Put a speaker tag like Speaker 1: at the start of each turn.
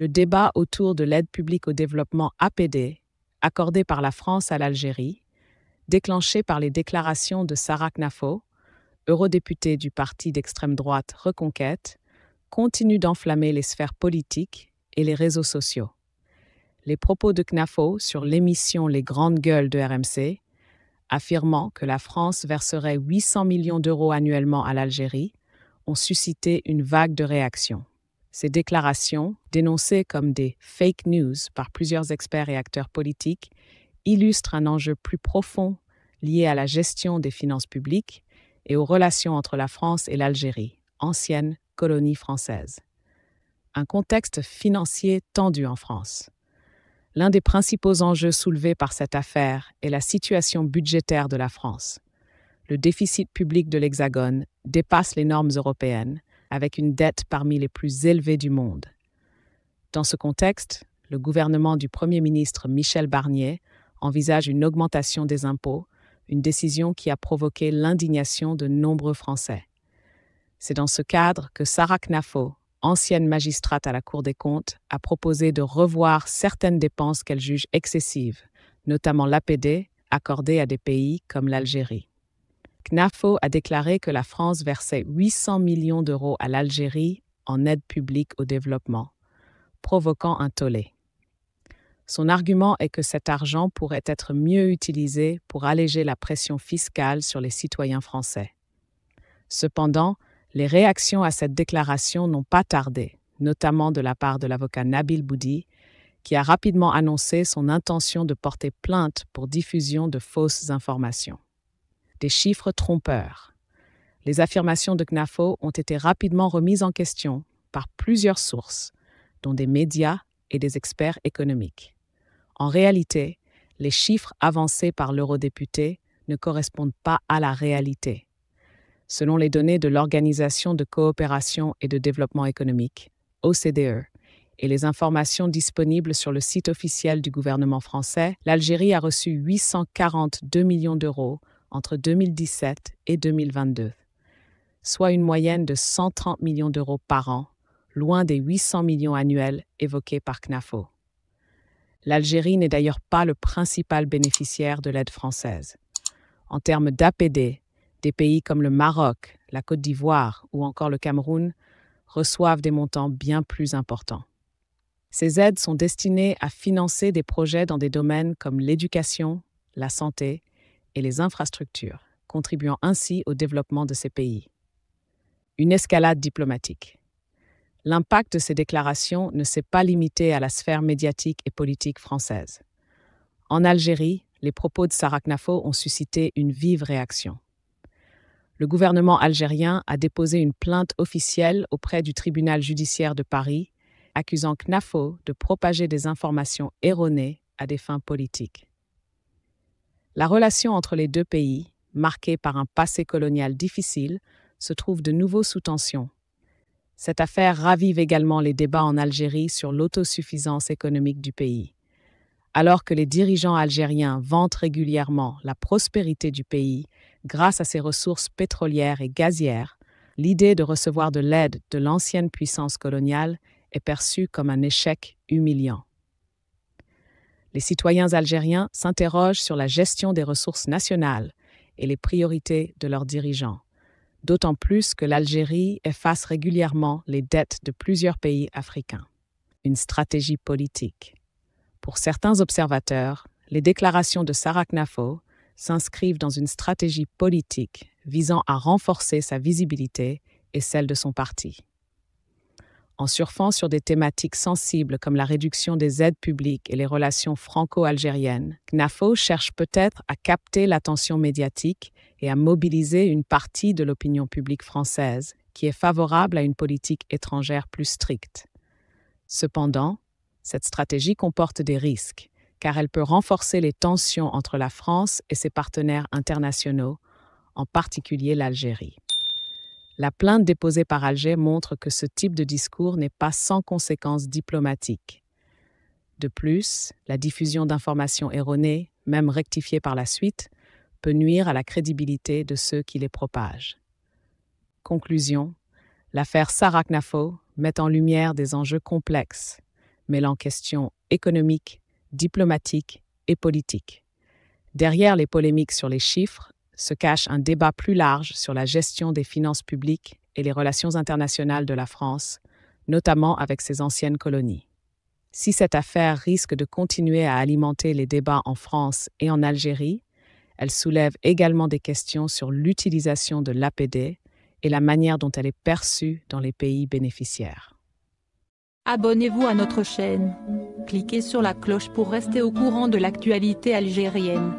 Speaker 1: le débat autour de l'aide publique au développement APD accordée par la France à l'Algérie, déclenché par les déclarations de Sarah Knafo, eurodéputée du parti d'extrême droite Reconquête, continue d'enflammer les sphères politiques et les réseaux sociaux. Les propos de Knafo sur l'émission Les Grandes Gueules de RMC, affirmant que la France verserait 800 millions d'euros annuellement à l'Algérie, ont suscité une vague de réactions. Ces déclarations, dénoncées comme des fake news par plusieurs experts et acteurs politiques, illustrent un enjeu plus profond lié à la gestion des finances publiques et aux relations entre la France et l'Algérie, ancienne colonie française. Un contexte financier tendu en France. L'un des principaux enjeux soulevés par cette affaire est la situation budgétaire de la France. Le déficit public de l'Hexagone dépasse les normes européennes avec une dette parmi les plus élevées du monde. Dans ce contexte, le gouvernement du Premier ministre Michel Barnier envisage une augmentation des impôts, une décision qui a provoqué l'indignation de nombreux Français. C'est dans ce cadre que Sarah Knafo, ancienne magistrate à la Cour des comptes, a proposé de revoir certaines dépenses qu'elle juge excessives, notamment l'APD, accordée à des pays comme l'Algérie. CNAFO a déclaré que la France versait 800 millions d'euros à l'Algérie en aide publique au développement, provoquant un tollé. Son argument est que cet argent pourrait être mieux utilisé pour alléger la pression fiscale sur les citoyens français. Cependant, les réactions à cette déclaration n'ont pas tardé, notamment de la part de l'avocat Nabil Boudi, qui a rapidement annoncé son intention de porter plainte pour diffusion de fausses informations des chiffres trompeurs. Les affirmations de CNAFO ont été rapidement remises en question par plusieurs sources, dont des médias et des experts économiques. En réalité, les chiffres avancés par l'eurodéputé ne correspondent pas à la réalité. Selon les données de l'Organisation de coopération et de développement économique, OCDE, et les informations disponibles sur le site officiel du gouvernement français, l'Algérie a reçu 842 millions d'euros entre 2017 et 2022, soit une moyenne de 130 millions d'euros par an, loin des 800 millions annuels évoqués par CNAFO. L'Algérie n'est d'ailleurs pas le principal bénéficiaire de l'aide française. En termes d'APD, des pays comme le Maroc, la Côte d'Ivoire ou encore le Cameroun reçoivent des montants bien plus importants. Ces aides sont destinées à financer des projets dans des domaines comme l'éducation, la santé, et les infrastructures, contribuant ainsi au développement de ces pays. Une escalade diplomatique. L'impact de ces déclarations ne s'est pas limité à la sphère médiatique et politique française. En Algérie, les propos de Sarah Knafo ont suscité une vive réaction. Le gouvernement algérien a déposé une plainte officielle auprès du tribunal judiciaire de Paris, accusant Knafo de propager des informations erronées à des fins politiques. La relation entre les deux pays, marquée par un passé colonial difficile, se trouve de nouveau sous tension. Cette affaire ravive également les débats en Algérie sur l'autosuffisance économique du pays. Alors que les dirigeants algériens vantent régulièrement la prospérité du pays grâce à ses ressources pétrolières et gazières, l'idée de recevoir de l'aide de l'ancienne puissance coloniale est perçue comme un échec humiliant les citoyens algériens s'interrogent sur la gestion des ressources nationales et les priorités de leurs dirigeants, d'autant plus que l'Algérie efface régulièrement les dettes de plusieurs pays africains. Une stratégie politique. Pour certains observateurs, les déclarations de Sarah Knafo s'inscrivent dans une stratégie politique visant à renforcer sa visibilité et celle de son parti en surfant sur des thématiques sensibles comme la réduction des aides publiques et les relations franco-algériennes, Knafo cherche peut-être à capter l'attention médiatique et à mobiliser une partie de l'opinion publique française qui est favorable à une politique étrangère plus stricte. Cependant, cette stratégie comporte des risques, car elle peut renforcer les tensions entre la France et ses partenaires internationaux, en particulier l'Algérie. La plainte déposée par Alger montre que ce type de discours n'est pas sans conséquences diplomatiques. De plus, la diffusion d'informations erronées, même rectifiées par la suite, peut nuire à la crédibilité de ceux qui les propagent. Conclusion L'affaire Sarah met en lumière des enjeux complexes, mêlant questions économiques, diplomatiques et politiques. Derrière les polémiques sur les chiffres se cache un débat plus large sur la gestion des finances publiques et les relations internationales de la France, notamment avec ses anciennes colonies. Si cette affaire risque de continuer à alimenter les débats en France et en Algérie, elle soulève également des questions sur l'utilisation de l'APD et la manière dont elle est perçue dans les pays bénéficiaires. Abonnez-vous à notre chaîne. Cliquez sur la cloche pour rester au courant de l'actualité algérienne.